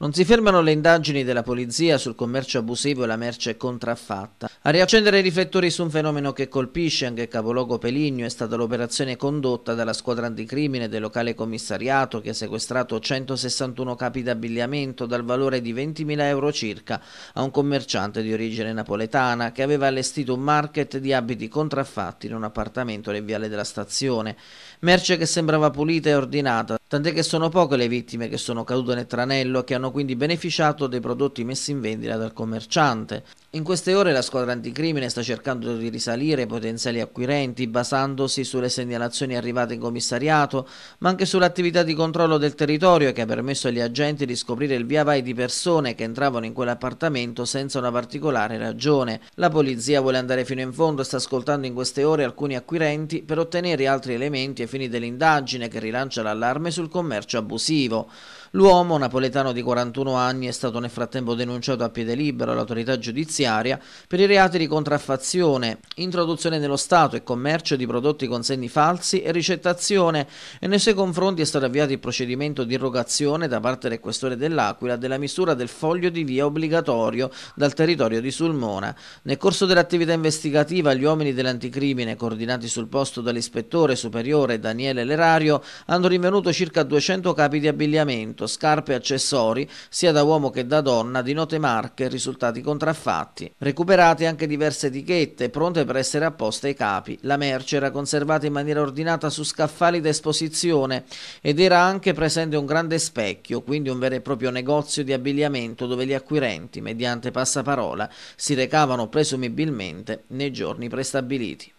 Non si fermano le indagini della polizia sul commercio abusivo e la merce contraffatta, a riaccendere i riflettori su un fenomeno che colpisce anche il capoluogo Peligno è stata l'operazione condotta dalla squadra anticrimine del locale commissariato che ha sequestrato 161 capi d'abbigliamento dal valore di 20.000 euro circa a un commerciante di origine napoletana che aveva allestito un market di abiti contraffatti in un appartamento nel viale della stazione. Merce che sembrava pulita e ordinata, tant'è che sono poche le vittime che sono cadute nel tranello che hanno quindi beneficiato dei prodotti messi in vendita dal commerciante. In queste ore la squadra anticrimine sta cercando di risalire i potenziali acquirenti basandosi sulle segnalazioni arrivate in commissariato, ma anche sull'attività di controllo del territorio che ha permesso agli agenti di scoprire il via vai di persone che entravano in quell'appartamento senza una particolare ragione. La polizia vuole andare fino in fondo e sta ascoltando in queste ore alcuni acquirenti per ottenere altri elementi ai fini dell'indagine che rilancia l'allarme sul commercio abusivo. L'uomo, napoletano di 41 anni, è stato nel frattempo denunciato a piede libero all'autorità giudiziaria per i reati reati di contraffazione, introduzione nello Stato e commercio di prodotti con segni falsi e ricettazione e nei suoi confronti è stato avviato il procedimento di irrogazione da parte del questore dell'Aquila della misura del foglio di via obbligatorio dal territorio di Sulmona. Nel corso dell'attività investigativa gli uomini dell'anticrimine coordinati sul posto dall'ispettore superiore Daniele Lerario hanno rinvenuto circa 200 capi di abbigliamento, scarpe e accessori sia da uomo che da donna di note marche risultati contraffatti. Recuperati anche diverse etichette, pronte per essere apposte ai capi. La merce era conservata in maniera ordinata su scaffali d'esposizione ed era anche presente un grande specchio, quindi un vero e proprio negozio di abbigliamento dove gli acquirenti, mediante passaparola, si recavano presumibilmente nei giorni prestabiliti.